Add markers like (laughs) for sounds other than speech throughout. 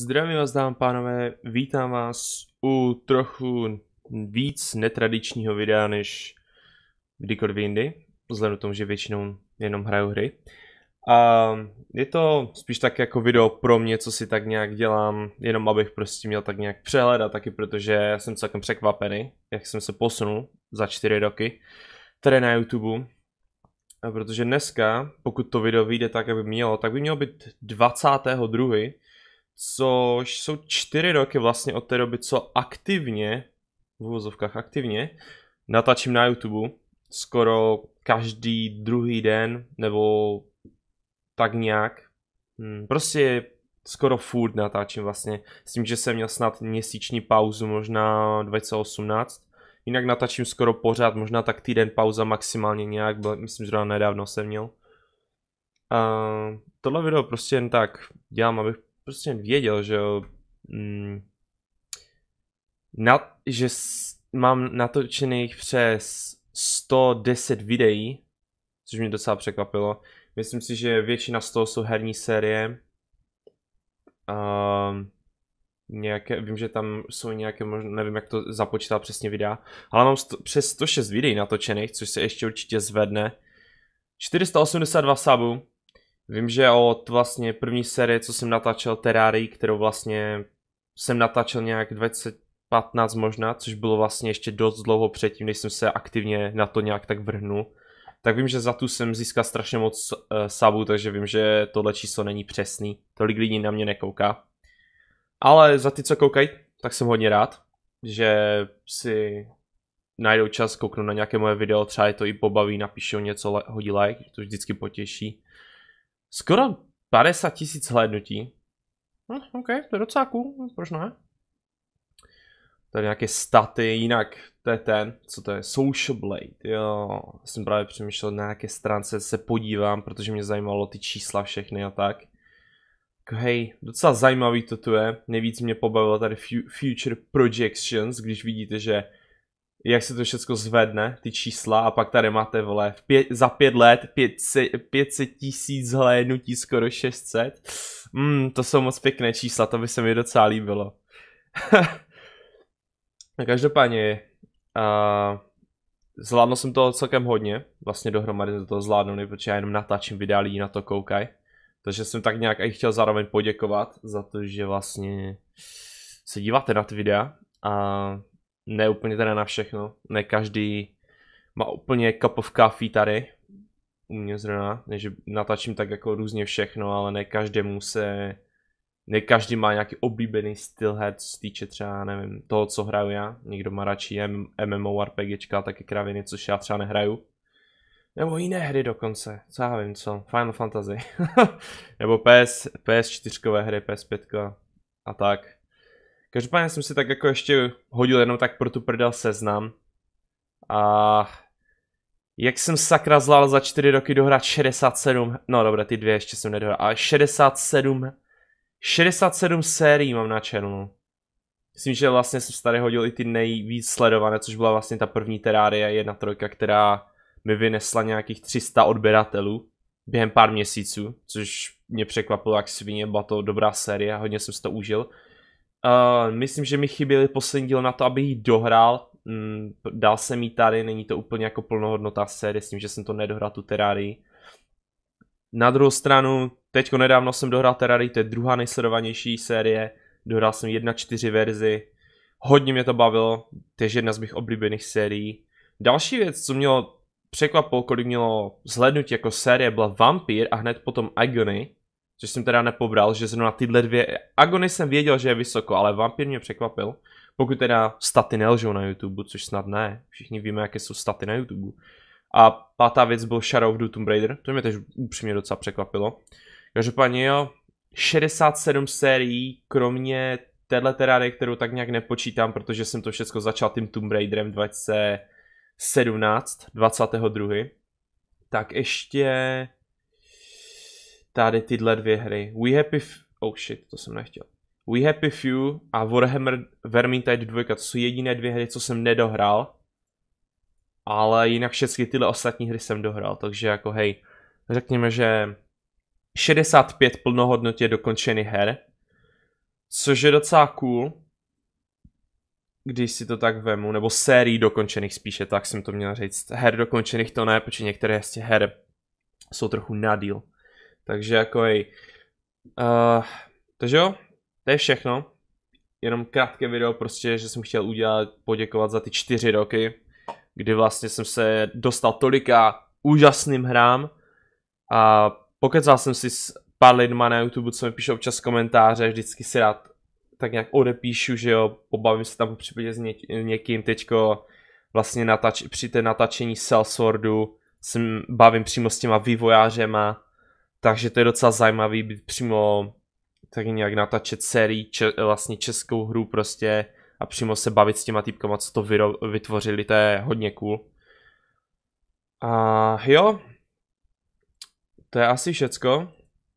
Zdravím vás, dámy pánové, vítám vás u trochu víc netradičního videa než kdykoliv jindy, vzhledem k tomu, že většinou jenom hraju hry. A je to spíš tak jako video pro mě, co si tak nějak dělám, jenom abych prostě měl tak nějak přehled a taky protože jsem celkem překvapený, jak jsem se posunul za čtyři roky tady na YouTube. A protože dneska, pokud to video vyjde tak, aby mělo, tak by mělo být 22 což jsou čtyři roky vlastně od té doby, co aktivně, v uvozovkách aktivně, natáčím na YouTube skoro každý druhý den, nebo tak nějak. Hm, prostě skoro furt natáčím vlastně, s tím, že jsem měl snad měsíční pauzu, možná 2018. Jinak natáčím skoro pořád, možná tak týden pauza maximálně nějak, byl, myslím, že nedávno jsem měl. A tohle video prostě jen tak dělám, abych prostě věděl, že jo, mm, na, že s, mám natočených přes 110 videí, což mě docela překvapilo. Myslím si, že většina z toho jsou herní série. Um, nějaké, vím, že tam jsou nějaké, možno, nevím, jak to započítá přesně videa, ale mám sto, přes 106 videí natočených, což se ještě určitě zvedne. 482 sabů, Vím, že od vlastně první série, co jsem natáčel Terrarii, kterou vlastně jsem natáčel nějak 2015 možná, což bylo vlastně ještě dost dlouho předtím, než jsem se aktivně na to nějak tak vrhnul, tak vím, že za tu jsem získal strašně moc uh, takže vím, že tohle číslo není přesný. Tolik lidí na mě nekouká. Ale za ty, co koukají, tak jsem hodně rád, že si najdou čas, kouknout na nějaké moje video, třeba je to i pobaví, napíšou něco, hodí like, to vždycky potěší. Skoro 50 tisíc hlédnutí. Hm, OK, to je docela cool, proč ne? Tady nějaké staty, jinak to je ten, co to je, Social Blade, jo, jsem právě přemýšlel na nějaké stránce, se podívám, protože mě zajímalo ty čísla všechny a tak. Hej, docela zajímavý to tu je, nejvíc mě pobavilo tady Future Projections, když vidíte, že jak se to všechno zvedne, ty čísla, a pak tady máte, vole, pě- za pět let 500 tisíc hlédnutí, skoro 600. Mm, to jsou moc pěkné čísla, to by se mi docela líbilo. (laughs) Každopádně, uh, zvládnu jsem toho celkem hodně, vlastně dohromady to toho zvládnu, protože já jenom natáčím videa, lidi na to koukaj. Takže jsem tak nějak i chtěl zároveň poděkovat za to, že vlastně se díváte na ty videa a ne úplně teda na všechno, ne každý má úplně cup of coffee tady, u mě zrovna, že natáčím tak jako různě všechno, ale ne každému se, ne každý má nějaký oblíbený styl her, co se týče třeba, nevím, toho, co hraju já, někdo má radši MMORPGčka, taky kraviny, což já třeba nehraju, nebo jiné hry dokonce, co já vím co, Final Fantasy, (laughs) nebo PS, PS4 hry, PS5 a tak. Každopádně jsem si tak jako ještě hodil jenom tak pro tu prdel seznam. A jak jsem sakra zlal za 4 roky dohrát 67, no dobré, ty dvě ještě jsem nedohrál, ale 67, 67 sérií mám na černu. No. Myslím, že vlastně jsem tady hodil i ty nejvíc sledované, což byla vlastně ta první terária jedna trojka, která mi vynesla nějakých 300 odběratelů během pár měsíců, což mě překvapilo, jak svině, byla to dobrá série, hodně jsem si to užil. Uh, myslím, že mi chyběly poslední díl na to, aby ji dohrál. Mm, dal jsem ji tady, není to úplně jako plnohodnotá série s tím, že jsem to nedohrál tu Terrarii. Na druhou stranu, teďko nedávno jsem dohrál Terrarii, to je druhá nejsledovanější série. Dohrál jsem 1.4 verzi. Hodně mě to bavilo, to jedna z mých oblíbených sérií. Další věc, co mělo překvapilo, kolik mělo zhlednutí jako série, byla Vampír a hned potom Agony což jsem teda nepobral, že zrovna tyhle dvě, Agony jsem věděl, že je vysoko, ale Vampir mě překvapil, pokud teda staty nelžou na YouTube, což snad ne, všichni víme, jaké jsou staty na YouTube. A pátá věc byl Shadow of the Tomb Raider, to mě tež upřímně docela překvapilo. Každopádně jo, 67 sérií, kromě téhle terárie, kterou tak nějak nepočítám, protože jsem to všechno začal tím Tomb Raiderem 2017, 22. Tak ještě tady tyhle dvě hry. We Happy... F- oh shit, to jsem nechtěl. We Happy Few a Warhammer Vermintide 2, to jsou jediné dvě hry, co jsem nedohrál. Ale jinak všechny tyhle ostatní hry jsem dohrál, takže jako hej, řekněme, že 65 plnohodnotě dokončených her, což je docela cool, když si to tak vemu, nebo sérií dokončených spíše, tak jsem to měl říct. Her dokončených to ne, protože některé z těch her jsou trochu na deal. Takže jako jej. Uh, eh, takže jo, to je všechno. Jenom krátké video prostě, že jsem chtěl udělat, poděkovat za ty čtyři roky, kdy vlastně jsem se dostal tolika úžasným hrám a pokecal jsem si s pár lidma na YouTube, co mi píše občas komentáře, vždycky si rád tak nějak odepíšu, že jo, pobavím se tam případě s někým, teďko vlastně natač- při té natačení Saleswordu jsem bavím přímo s těma vývojářema, takže to je docela zajímavý být přímo tak nějak natáčet sérii, če, vlastně českou hru prostě a přímo se bavit s těma týpkama, co to vyro, vytvořili, to je hodně cool. A jo, to je asi všecko.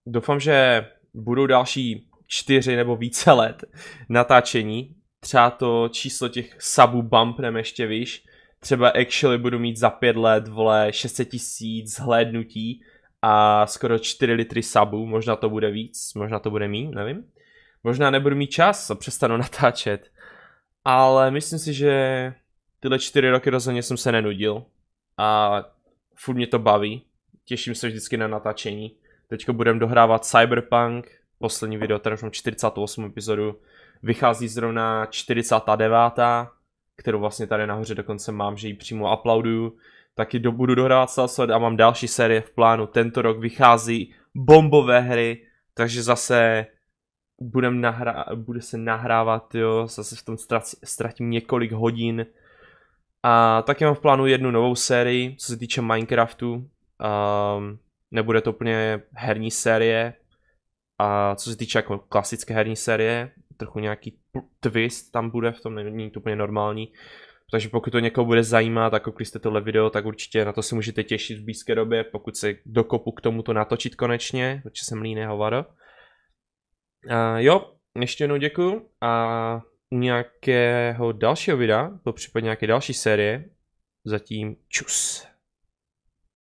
Doufám, že budou další čtyři nebo více let natáčení. Třeba to číslo těch subů bumpnem ještě výš. Třeba actually budu mít za pět let, vole, 600 tisíc zhlédnutí a skoro 4 litry sabu, možná to bude víc, možná to bude mít, nevím. Možná nebudu mít čas a přestanu (laughs) natáčet, ale myslím si, že tyhle čtyři roky rozhodně jsem se nenudil a furt mě to baví. Těším se vždycky na natáčení. Teď budem dohrávat Cyberpunk, poslední video, tady už mám 48. epizodu, vychází zrovna 49., kterou vlastně tady nahoře dokonce mám, že ji přímo aplauduju taky do, budu dohrávat Salsled a mám další série v plánu. Tento rok vychází bombové hry, takže zase budem nahra- bude se nahrávat, jo, zase v tom ztrac- ztratím několik hodin. A taky mám v plánu jednu novou sérii, co se týče Minecraftu. Um, nebude to úplně herní série, a co se týče jako klasické herní série, trochu nějaký twist tam bude v tom, není to úplně normální. Takže pokud to někoho bude zajímat tak když jste tohle video, tak určitě na to si můžete těšit v blízké době, pokud se dokopu k tomuto natočit konečně, protože jsem líné hovado. A jo, ještě jednou děkuju a nějakého dalšího videa, popřípadně nějaké další série, zatím čus.